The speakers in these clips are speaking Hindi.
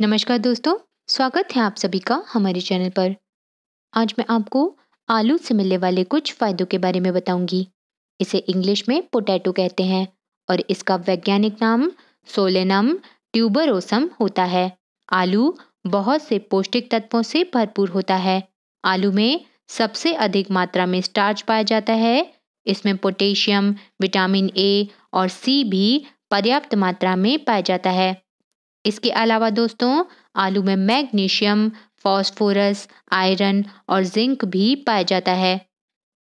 नमस्कार दोस्तों स्वागत है आप सभी का हमारे चैनल पर आज मैं आपको आलू से मिलने वाले कुछ फ़ायदों के बारे में बताऊंगी इसे इंग्लिश में पोटैटो कहते हैं और इसका वैज्ञानिक नाम सोलेनम ट्यूबरोसम होता है आलू बहुत से पौष्टिक तत्वों से भरपूर होता है आलू में सबसे अधिक मात्रा में स्टार्च पाया जाता है इसमें पोटेशियम विटामिन ए और सी भी पर्याप्त मात्रा में पाया जाता है इसके अलावा दोस्तों आलू में मैग्नीशियम फॉस्फोरस आयरन और जिंक भी पाया जाता है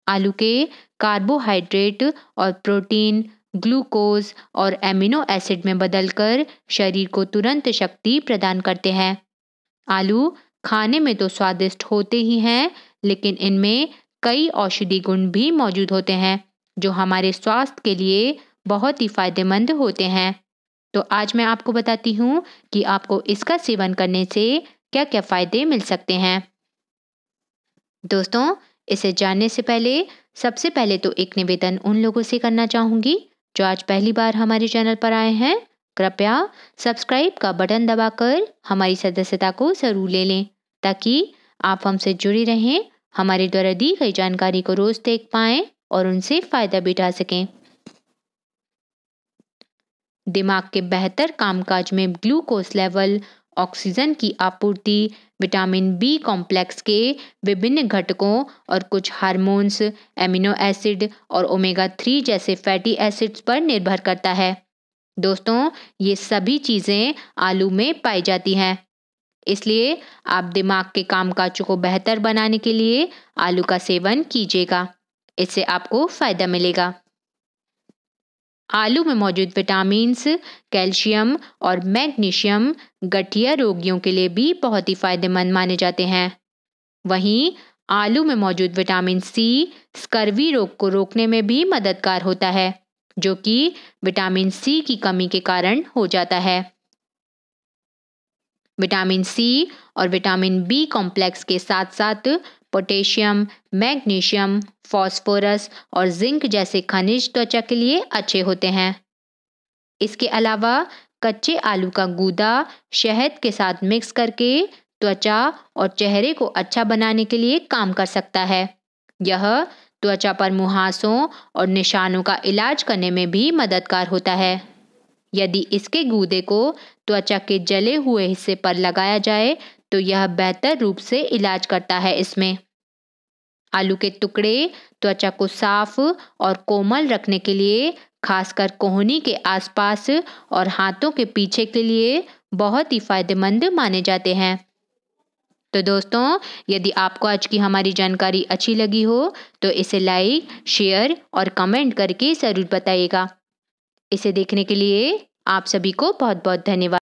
आलू के कार्बोहाइड्रेट और प्रोटीन ग्लूकोज और एमिनो एसिड में बदलकर शरीर को तुरंत शक्ति प्रदान करते हैं आलू खाने में तो स्वादिष्ट होते ही हैं लेकिन इनमें कई औषधि गुण भी मौजूद होते हैं जो हमारे स्वास्थ्य के लिए बहुत ही फायदेमंद होते हैं तो आज मैं आपको बताती हूँ कि आपको इसका सेवन करने से क्या क्या फ़ायदे मिल सकते हैं दोस्तों इसे जानने से पहले सबसे पहले तो एक निवेदन उन लोगों से करना चाहूँगी जो आज पहली बार हमारे चैनल पर आए हैं कृपया सब्सक्राइब का बटन दबाकर हमारी सदस्यता को ज़रूर ले लें ताकि आप हमसे जुड़े रहें हमारे द्वारा दी गई जानकारी को रोज़ देख पाएँ और उनसे फ़ायदा बिठा सकें दिमाग के बेहतर कामकाज में ग्लूकोज लेवल ऑक्सीजन की आपूर्ति विटामिन बी कॉम्प्लेक्स के विभिन्न घटकों और कुछ हार्मोन्स एमिनो एसिड और ओमेगा थ्री जैसे फैटी एसिड्स पर निर्भर करता है दोस्तों ये सभी चीज़ें आलू में पाई जाती हैं इसलिए आप दिमाग के कामकाज को बेहतर बनाने के लिए आलू का सेवन कीजिएगा इससे आपको फ़ायदा मिलेगा आलू में मौजूद विटामिन्स कैल्शियम और मैग्नीशियम गठिया रोगियों के लिए भी बहुत ही फायदेमंद माने जाते हैं वहीं आलू में मौजूद विटामिन सी स्कर्वी रोग को रोकने में भी मददगार होता है जो कि विटामिन सी की कमी के कारण हो जाता है विटामिन सी और विटामिन बी कॉम्प्लेक्स के साथ साथ पोटेशियम मैग्नीशियम फॉस्फोरस और जिंक जैसे खनिज त्वचा के लिए अच्छे होते हैं इसके अलावा कच्चे आलू का गूदा शहद के साथ मिक्स करके त्वचा और चेहरे को अच्छा बनाने के लिए काम कर सकता है यह त्वचा पर मुहासों और निशानों का इलाज करने में भी मददगार होता है यदि इसके गूदे को त्वचा के जले हुए हिस्से पर लगाया जाए तो यह बेहतर रूप से इलाज करता है इसमें आलू के टुकड़े त्वचा को साफ और कोमल रखने के लिए खासकर कोहनी के आसपास और हाथों के पीछे के लिए बहुत ही फायदेमंद माने जाते हैं तो दोस्तों यदि आपको आज की हमारी जानकारी अच्छी लगी हो तो इसे लाइक शेयर और कमेंट करके ज़रूर बताइएगा इसे देखने के लिए आप सभी को बहुत बहुत धन्यवाद